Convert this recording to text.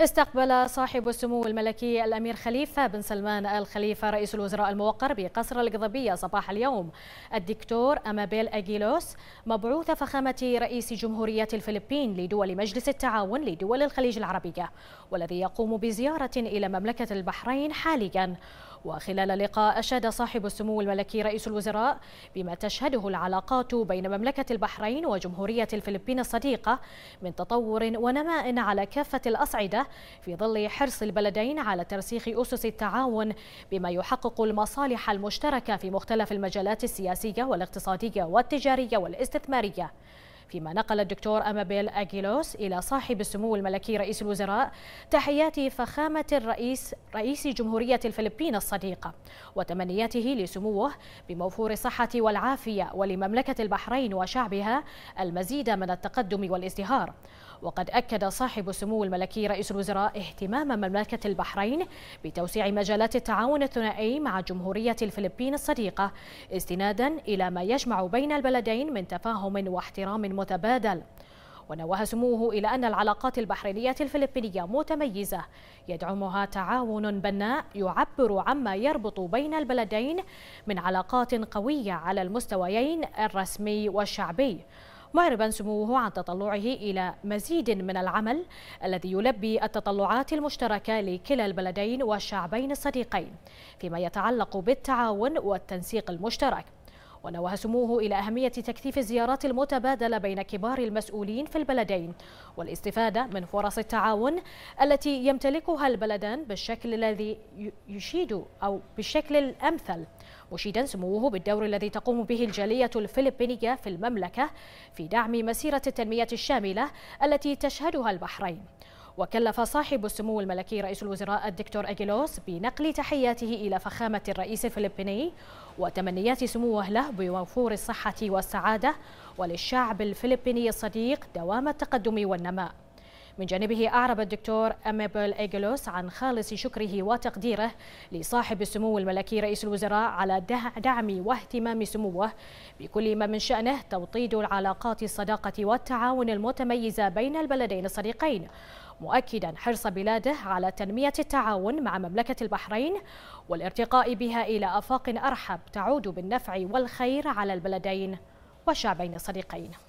استقبل صاحب السمو الملكي الأمير خليفة بن سلمان الخليفة رئيس الوزراء الموقر بقصر القضبية صباح اليوم الدكتور أمابيل أجيلوس مبعوث فخامة رئيس جمهورية الفلبين لدول مجلس التعاون لدول الخليج العربية والذي يقوم بزيارة إلى مملكة البحرين حالياً وخلال اللقاء أشاد صاحب السمو الملكي رئيس الوزراء بما تشهده العلاقات بين مملكة البحرين وجمهورية الفلبين الصديقة من تطور ونماء على كافة الأصعدة في ظل حرص البلدين على ترسيخ أسس التعاون بما يحقق المصالح المشتركة في مختلف المجالات السياسية والاقتصادية والتجارية والاستثمارية فيما نقل الدكتور أمابيل أجيلوس إلى صاحب السمو الملكي رئيس الوزراء تحيات فخامة الرئيس رئيس جمهورية الفلبين الصديقة وتمنياته لسموه بموفور الصحة والعافية ولمملكة البحرين وشعبها المزيد من التقدم والازدهار وقد أكد صاحب سمو الملكي رئيس الوزراء اهتمام مملكة البحرين بتوسيع مجالات التعاون الثنائي مع جمهورية الفلبين الصديقة استنادا إلى ما يجمع بين البلدين من تفاهم واحترام متبادل ونوه سموه إلى أن العلاقات البحرينية الفلبينية متميزة يدعمها تعاون بناء يعبر عما يربط بين البلدين من علاقات قوية على المستويين الرسمي والشعبي معربا سموه عن تطلعه إلى مزيد من العمل الذي يلبي التطلعات المشتركة لكلا البلدين والشعبين الصديقين فيما يتعلق بالتعاون والتنسيق المشترك ونوه سموه إلى أهمية تكثيف الزيارات المتبادلة بين كبار المسؤولين في البلدين والاستفادة من فرص التعاون التي يمتلكها البلدان بالشكل الذي يشيد أو بالشكل الأمثل مشيدا سموه بالدور الذي تقوم به الجالية الفلبينية في المملكة في دعم مسيرة التنمية الشاملة التي تشهدها البحرين وكلف صاحب السمو الملكي رئيس الوزراء الدكتور أجيلوس بنقل تحياته إلى فخامة الرئيس الفلبيني وتمنيات سموه له بوفور الصحة والسعادة وللشعب الفلبيني الصديق دوام التقدم والنماء من جانبه أعرب الدكتور أميبل إيجلوس عن خالص شكره وتقديره لصاحب السمو الملكي رئيس الوزراء على دعم واهتمام سموه بكل ما من شأنه توطيد العلاقات الصداقة والتعاون المتميزة بين البلدين الصديقين مؤكدا حرص بلاده على تنمية التعاون مع مملكة البحرين والارتقاء بها إلى أفاق أرحب تعود بالنفع والخير على البلدين والشعبين الصديقين